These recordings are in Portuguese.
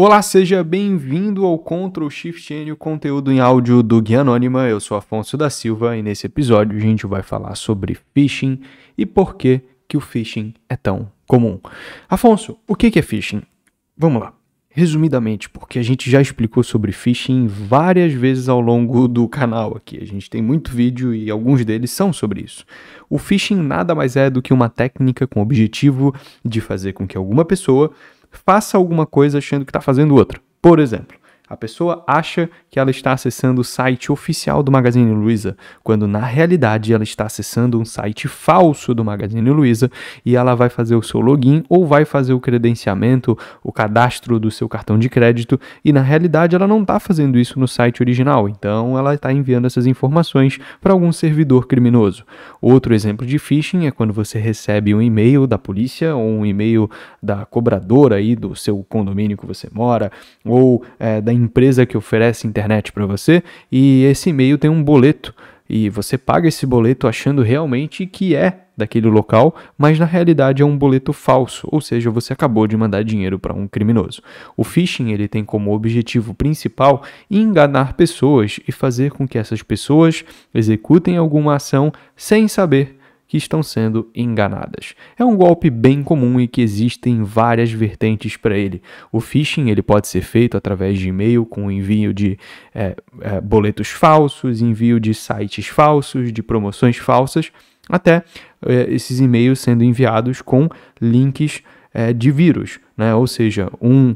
Olá, seja bem-vindo ao Ctrl Shift N, o conteúdo em áudio do Guia Anônima. Eu sou Afonso da Silva e nesse episódio a gente vai falar sobre phishing e por que, que o phishing é tão comum. Afonso, o que é phishing? Vamos lá. Resumidamente, porque a gente já explicou sobre phishing várias vezes ao longo do canal aqui. A gente tem muito vídeo e alguns deles são sobre isso. O phishing nada mais é do que uma técnica com o objetivo de fazer com que alguma pessoa faça alguma coisa achando que está fazendo outra. Por exemplo, a pessoa acha que ela está acessando o site oficial do Magazine Luiza, quando na realidade ela está acessando um site falso do Magazine Luiza e ela vai fazer o seu login ou vai fazer o credenciamento, o cadastro do seu cartão de crédito e na realidade ela não está fazendo isso no site original, então ela está enviando essas informações para algum servidor criminoso. Outro exemplo de phishing é quando você recebe um e-mail da polícia ou um e-mail da cobradora aí do seu condomínio que você mora ou é, da empresa que oferece internet para você e esse e-mail tem um boleto e você paga esse boleto achando realmente que é daquele local, mas na realidade é um boleto falso, ou seja, você acabou de mandar dinheiro para um criminoso. O phishing ele tem como objetivo principal enganar pessoas e fazer com que essas pessoas executem alguma ação sem saber que estão sendo enganadas. É um golpe bem comum e que existem várias vertentes para ele. O phishing ele pode ser feito através de e-mail com envio de é, é, boletos falsos, envio de sites falsos, de promoções falsas, até é, esses e-mails sendo enviados com links é, de vírus, né? ou seja, um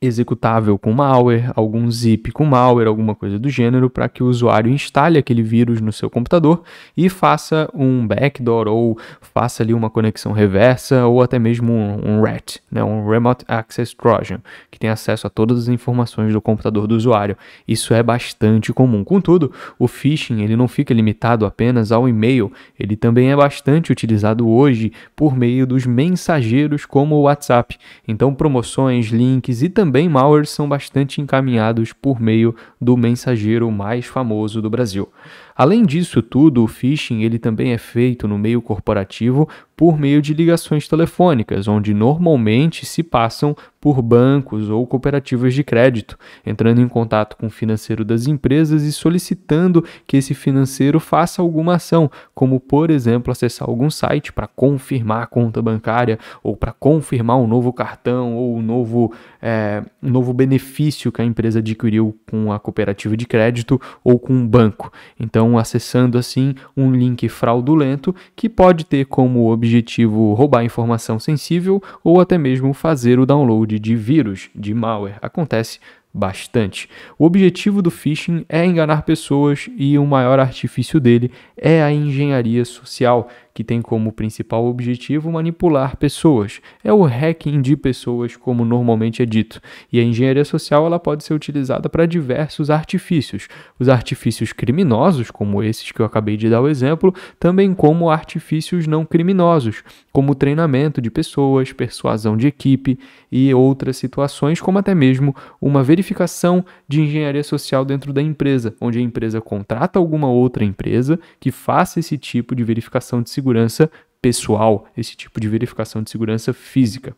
executável com malware, algum zip com malware, alguma coisa do gênero, para que o usuário instale aquele vírus no seu computador e faça um backdoor ou faça ali uma conexão reversa ou até mesmo um, um RAT, né, um Remote Access Trojan, que tem acesso a todas as informações do computador do usuário. Isso é bastante comum. Contudo, o phishing ele não fica limitado apenas ao e-mail, ele também é bastante utilizado hoje por meio dos mensageiros como o WhatsApp. Então, promoções, links e também também malwares são bastante encaminhados por meio do mensageiro mais famoso do Brasil. Além disso tudo, o phishing ele também é feito no meio corporativo por meio de ligações telefônicas, onde normalmente se passam por bancos ou cooperativas de crédito, entrando em contato com o financeiro das empresas e solicitando que esse financeiro faça alguma ação, como por exemplo acessar algum site para confirmar a conta bancária ou para confirmar um novo cartão ou um novo, é, um novo benefício que a empresa adquiriu com a cooperativa de crédito ou com um banco. Então, estão acessando assim um link fraudulento que pode ter como objetivo roubar informação sensível ou até mesmo fazer o download de vírus, de malware. Acontece bastante. O objetivo do phishing é enganar pessoas e o maior artifício dele é a engenharia social, que tem como principal objetivo manipular pessoas. É o hacking de pessoas, como normalmente é dito. E a engenharia social ela pode ser utilizada para diversos artifícios. Os artifícios criminosos, como esses que eu acabei de dar o exemplo, também como artifícios não criminosos, como treinamento de pessoas, persuasão de equipe e outras situações, como até mesmo uma verificação de engenharia social dentro da empresa, onde a empresa contrata alguma outra empresa que faça esse tipo de verificação de segurança segurança pessoal, esse tipo de verificação de segurança física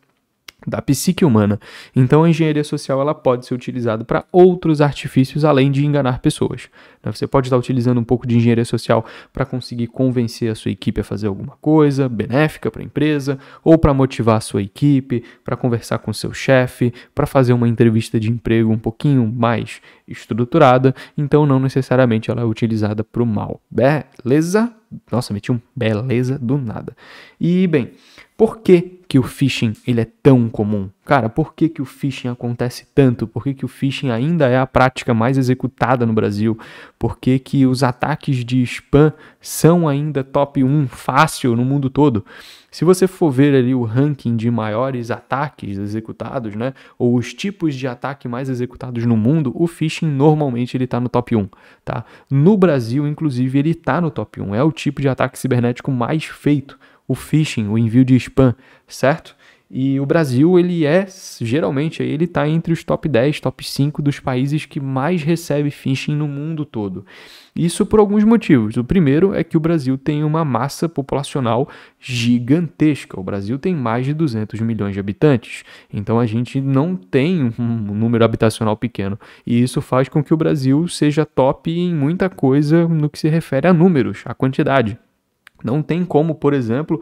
da psique humana. Então a engenharia social ela pode ser utilizada para outros artifícios além de enganar pessoas. Né? Você pode estar utilizando um pouco de engenharia social para conseguir convencer a sua equipe a fazer alguma coisa benéfica para a empresa, ou para motivar a sua equipe, para conversar com seu chefe, para fazer uma entrevista de emprego um pouquinho mais estruturada. Então não necessariamente ela é utilizada para o mal. Beleza? Nossa, meti um beleza do nada. E, bem, por que, que o phishing ele é tão comum? Cara, por que, que o phishing acontece tanto? Por que, que o phishing ainda é a prática mais executada no Brasil? Por que, que os ataques de spam são ainda top 1 fácil no mundo todo? Se você for ver ali o ranking de maiores ataques executados, né, ou os tipos de ataque mais executados no mundo, o phishing normalmente ele está no top 1, tá? No Brasil, inclusive, ele está no top 1. É o tipo de ataque cibernético mais feito o phishing, o envio de spam, certo? E o Brasil, ele é, geralmente, ele está entre os top 10, top 5 dos países que mais recebe phishing no mundo todo. Isso por alguns motivos. O primeiro é que o Brasil tem uma massa populacional gigantesca. O Brasil tem mais de 200 milhões de habitantes. Então a gente não tem um número habitacional pequeno. E isso faz com que o Brasil seja top em muita coisa no que se refere a números, a quantidade. Não tem como, por exemplo,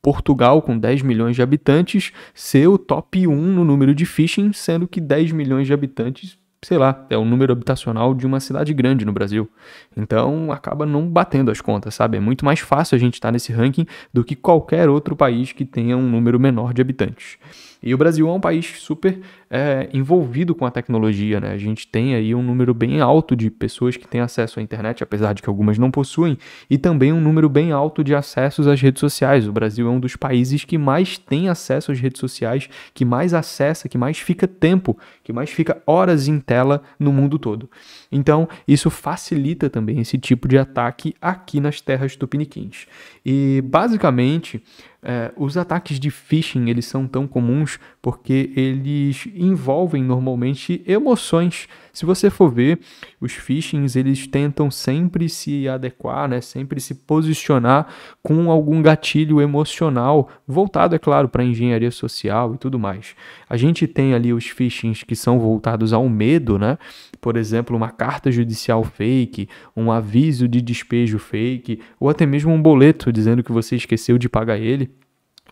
Portugal, com 10 milhões de habitantes, ser o top 1 no número de phishing, sendo que 10 milhões de habitantes sei lá, é o número habitacional de uma cidade grande no Brasil. Então acaba não batendo as contas, sabe? É muito mais fácil a gente estar tá nesse ranking do que qualquer outro país que tenha um número menor de habitantes. E o Brasil é um país super é, envolvido com a tecnologia, né? A gente tem aí um número bem alto de pessoas que têm acesso à internet, apesar de que algumas não possuem, e também um número bem alto de acessos às redes sociais. O Brasil é um dos países que mais tem acesso às redes sociais, que mais acessa, que mais fica tempo, que mais fica horas inteiras tela no mundo todo. Então, isso facilita também esse tipo de ataque aqui nas terras tupiniquins. E, basicamente, é, os ataques de phishing eles são tão comuns porque eles envolvem normalmente emoções. Se você for ver, os phishings eles tentam sempre se adequar, né? sempre se posicionar com algum gatilho emocional, voltado, é claro, para engenharia social e tudo mais. A gente tem ali os phishings que são voltados ao medo, né? por exemplo, uma carta judicial fake, um aviso de despejo fake, ou até mesmo um boleto dizendo que você esqueceu de pagar ele.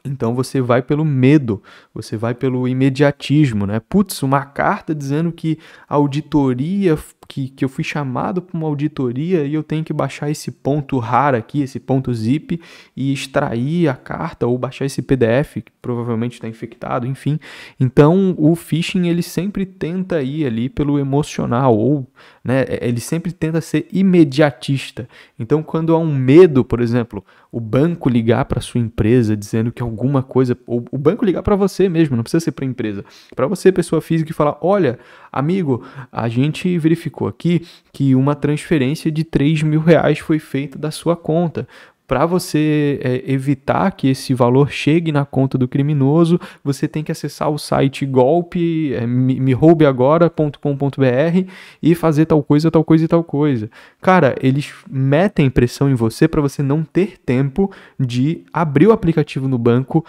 Então você vai pelo medo, você vai pelo imediatismo, né? Putz, uma carta dizendo que a auditoria que, que eu fui chamado para uma auditoria e eu tenho que baixar esse ponto RAR aqui, esse ponto zip, e extrair a carta ou baixar esse PDF, que provavelmente está infectado, enfim. Então o phishing ele sempre tenta ir ali pelo emocional, ou né, é, ele sempre tenta ser imediatista. Então quando há um medo, por exemplo, o banco ligar para sua empresa dizendo que alguma coisa, ou o banco ligar para você mesmo, não precisa ser para a empresa, para você, pessoa física, e falar: olha, amigo, a gente verificou aqui que uma transferência de 3 mil reais foi feita da sua conta para você é, evitar que esse valor chegue na conta do criminoso, você tem que acessar o site golpe, é, me agora.com.br e fazer tal coisa, tal coisa e tal coisa. Cara, eles metem pressão em você para você não ter tempo de abrir o aplicativo no banco,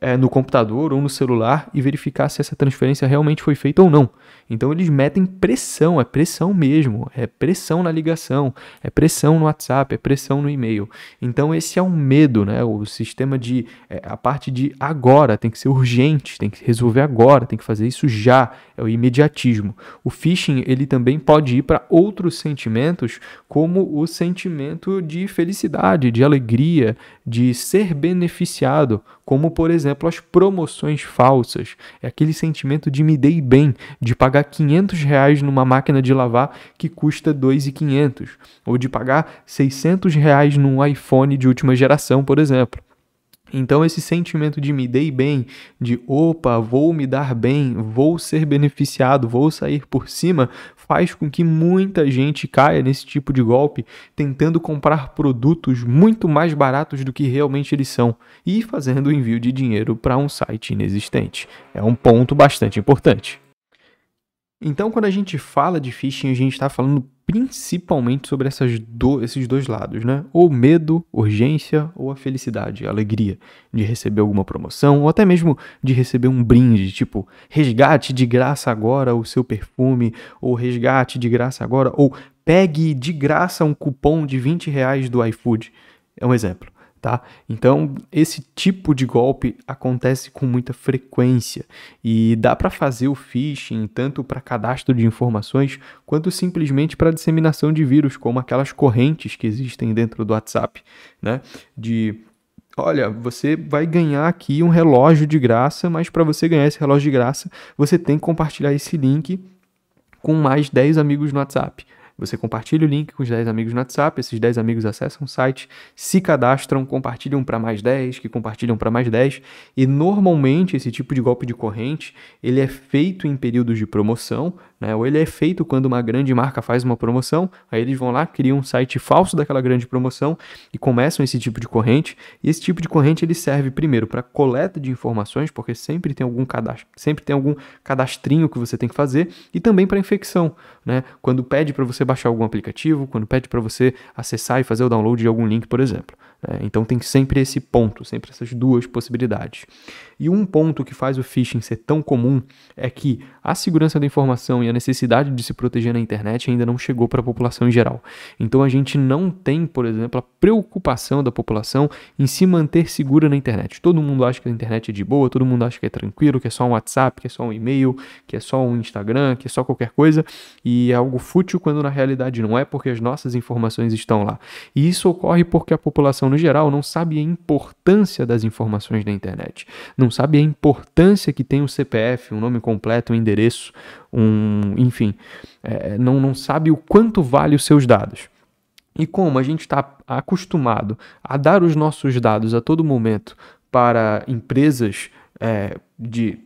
é, no computador ou no celular e verificar se essa transferência realmente foi feita ou não. Então eles metem pressão, é pressão mesmo, é pressão na ligação, é pressão no WhatsApp, é pressão no e-mail. Então esse é um medo, né? O sistema de é, a parte de agora tem que ser urgente, tem que resolver agora, tem que fazer isso já, é o imediatismo. O phishing, ele também pode ir para outros sentimentos, como o sentimento de felicidade, de alegria, de ser beneficiado, como por exemplo as promoções falsas, é aquele sentimento de me dei bem, de pagar pagar 500 reais numa máquina de lavar que custa 2,500, ou de pagar 600 reais num iPhone de última geração, por exemplo. Então, esse sentimento de me dei bem, de opa, vou me dar bem, vou ser beneficiado, vou sair por cima, faz com que muita gente caia nesse tipo de golpe, tentando comprar produtos muito mais baratos do que realmente eles são e fazendo envio de dinheiro para um site inexistente. É um ponto bastante importante. Então, quando a gente fala de phishing, a gente está falando principalmente sobre essas do, esses dois lados, né? Ou medo, urgência, ou a felicidade, a alegria de receber alguma promoção, ou até mesmo de receber um brinde, tipo resgate de graça agora o seu perfume, ou resgate de graça agora, ou pegue de graça um cupom de 20 reais do iFood. É um exemplo tá? Então, esse tipo de golpe acontece com muita frequência e dá para fazer o phishing tanto para cadastro de informações quanto simplesmente para disseminação de vírus, como aquelas correntes que existem dentro do WhatsApp, né? De Olha, você vai ganhar aqui um relógio de graça, mas para você ganhar esse relógio de graça, você tem que compartilhar esse link com mais 10 amigos no WhatsApp. Você compartilha o link com os 10 amigos no WhatsApp, esses 10 amigos acessam o site, se cadastram, compartilham para mais 10, que compartilham para mais 10, e normalmente esse tipo de golpe de corrente, ele é feito em períodos de promoção, né? Ou ele é feito quando uma grande marca faz uma promoção, aí eles vão lá, criam um site falso daquela grande promoção e começam esse tipo de corrente. E esse tipo de corrente ele serve primeiro para coleta de informações, porque sempre tem algum cadastro, sempre tem algum cadastrinho que você tem que fazer, e também para infecção. Né? Quando pede para você baixar algum aplicativo, quando pede para você acessar e fazer o download de algum link, por exemplo. É, então tem sempre esse ponto, sempre essas duas possibilidades. E um ponto que faz o phishing ser tão comum é que a segurança da informação e a necessidade de se proteger na internet ainda não chegou para a população em geral. Então a gente não tem, por exemplo, a preocupação da população em se manter segura na internet. Todo mundo acha que a internet é de boa, todo mundo acha que é tranquilo, que é só um WhatsApp, que é só um e-mail, que é só um Instagram, que é só qualquer coisa, e é algo fútil quando na realidade não é, porque as nossas informações estão lá. E isso ocorre porque a população no geral, não sabe a importância das informações na internet, não sabe a importância que tem o um CPF, um nome completo, um endereço, um, enfim, é, não, não sabe o quanto vale os seus dados. E como a gente está acostumado a dar os nossos dados a todo momento para empresas é, de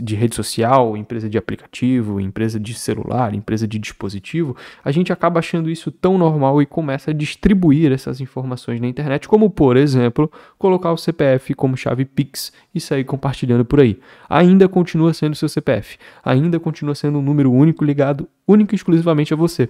de rede social, empresa de aplicativo, empresa de celular, empresa de dispositivo, a gente acaba achando isso tão normal e começa a distribuir essas informações na internet, como por exemplo, colocar o CPF como chave Pix e sair compartilhando por aí. Ainda continua sendo seu CPF, ainda continua sendo um número único ligado único e exclusivamente a você.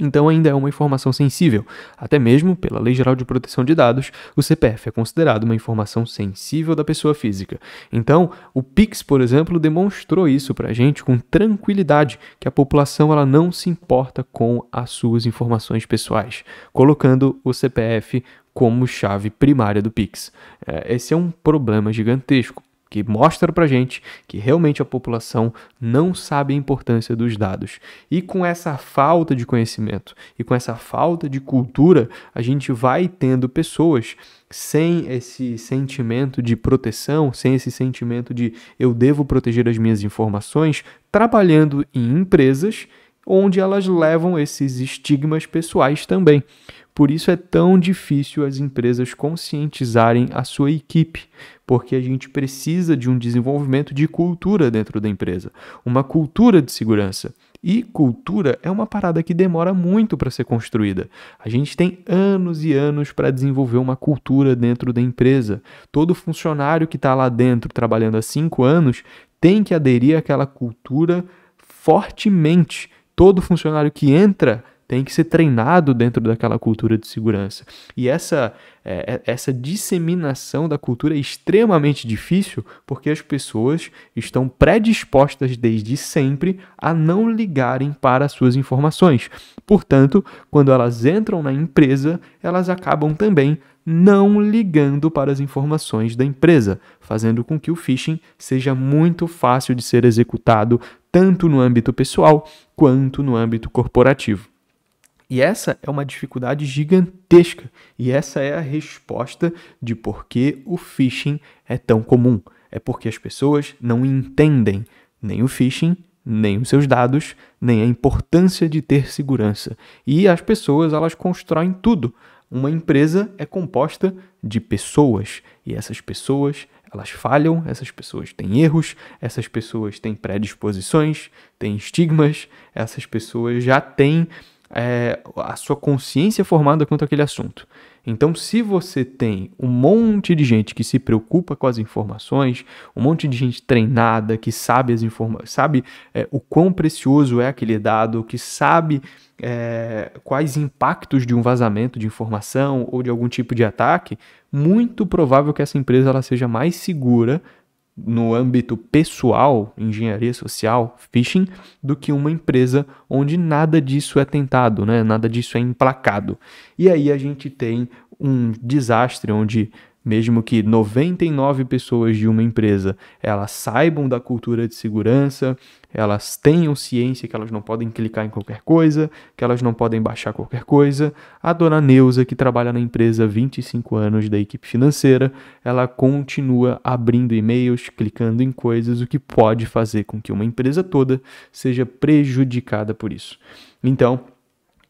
Então, ainda é uma informação sensível. Até mesmo pela Lei Geral de Proteção de Dados, o CPF é considerado uma informação sensível da pessoa física. Então, o Pix, por exemplo, demonstrou isso para a gente com tranquilidade que a população ela não se importa com as suas informações pessoais, colocando o CPF como chave primária do Pix. É, esse é um problema gigantesco que mostra pra gente que realmente a população não sabe a importância dos dados. E com essa falta de conhecimento e com essa falta de cultura, a gente vai tendo pessoas sem esse sentimento de proteção, sem esse sentimento de eu devo proteger as minhas informações, trabalhando em empresas onde elas levam esses estigmas pessoais também. Por isso é tão difícil as empresas conscientizarem a sua equipe, porque a gente precisa de um desenvolvimento de cultura dentro da empresa, uma cultura de segurança. E cultura é uma parada que demora muito para ser construída. A gente tem anos e anos para desenvolver uma cultura dentro da empresa. Todo funcionário que está lá dentro trabalhando há cinco anos tem que aderir àquela cultura fortemente. Todo funcionário que entra tem que ser treinado dentro daquela cultura de segurança. E essa, é, é, essa disseminação da cultura é extremamente difícil porque as pessoas estão predispostas desde sempre a não ligarem para as suas informações. Portanto, quando elas entram na empresa, elas acabam também não ligando para as informações da empresa, fazendo com que o phishing seja muito fácil de ser executado tanto no âmbito pessoal quanto no âmbito corporativo. E essa é uma dificuldade gigantesca. E essa é a resposta de por que o phishing é tão comum. É porque as pessoas não entendem nem o phishing, nem os seus dados, nem a importância de ter segurança. E as pessoas, elas constroem tudo. Uma empresa é composta de pessoas e essas pessoas elas falham, essas pessoas têm erros, essas pessoas têm predisposições, têm estigmas, essas pessoas já têm é, a sua consciência formada quanto aquele assunto. Então, se você tem um monte de gente que se preocupa com as informações, um monte de gente treinada que sabe as informações, sabe é, o quão precioso é aquele dado, que sabe é, quais impactos de um vazamento de informação ou de algum tipo de ataque, muito provável que essa empresa ela seja mais segura no âmbito pessoal, engenharia social, phishing, do que uma empresa onde nada disso é tentado, né? nada disso é emplacado. E aí a gente tem um desastre onde mesmo que 99 pessoas de uma empresa elas saibam da cultura de segurança, elas tenham ciência que elas não podem clicar em qualquer coisa, que elas não podem baixar qualquer coisa, a dona Neuza, que trabalha na empresa há 25 anos da equipe financeira, ela continua abrindo e-mails, clicando em coisas, o que pode fazer com que uma empresa toda seja prejudicada por isso. Então,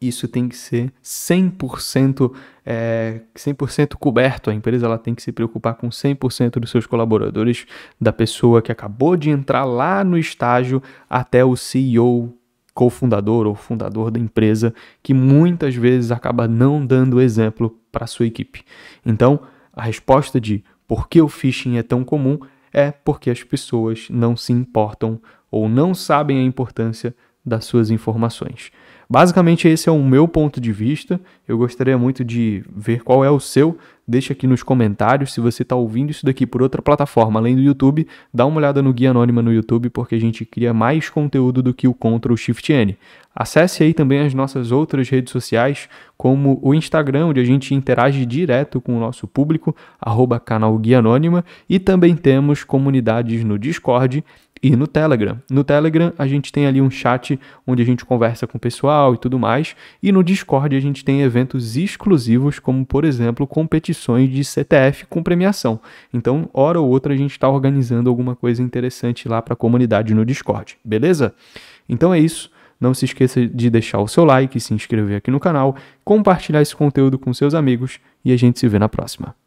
isso tem que ser 100%, é, 100 coberto. A empresa ela tem que se preocupar com 100% dos seus colaboradores, da pessoa que acabou de entrar lá no estágio até o CEO, cofundador ou fundador da empresa, que muitas vezes acaba não dando exemplo para sua equipe. Então, a resposta de por que o phishing é tão comum é porque as pessoas não se importam ou não sabem a importância das suas informações. Basicamente, esse é o meu ponto de vista. Eu gostaria muito de ver qual é o seu. Deixe aqui nos comentários. Se você está ouvindo isso daqui por outra plataforma além do YouTube, dá uma olhada no Guia Anônima no YouTube, porque a gente cria mais conteúdo do que o Ctrl Shift N. Acesse aí também as nossas outras redes sociais, como o Instagram, onde a gente interage direto com o nosso público, arroba canal Guia Anônima, e também temos comunidades no Discord e no Telegram. No Telegram a gente tem ali um chat onde a gente conversa com o pessoal e tudo mais, e no Discord a gente tem eventos exclusivos, como por exemplo competições de CTF com premiação. Então, hora ou outra a gente está organizando alguma coisa interessante lá para a comunidade no Discord, beleza? Então é isso. Não se esqueça de deixar o seu like, se inscrever aqui no canal, compartilhar esse conteúdo com seus amigos e a gente se vê na próxima.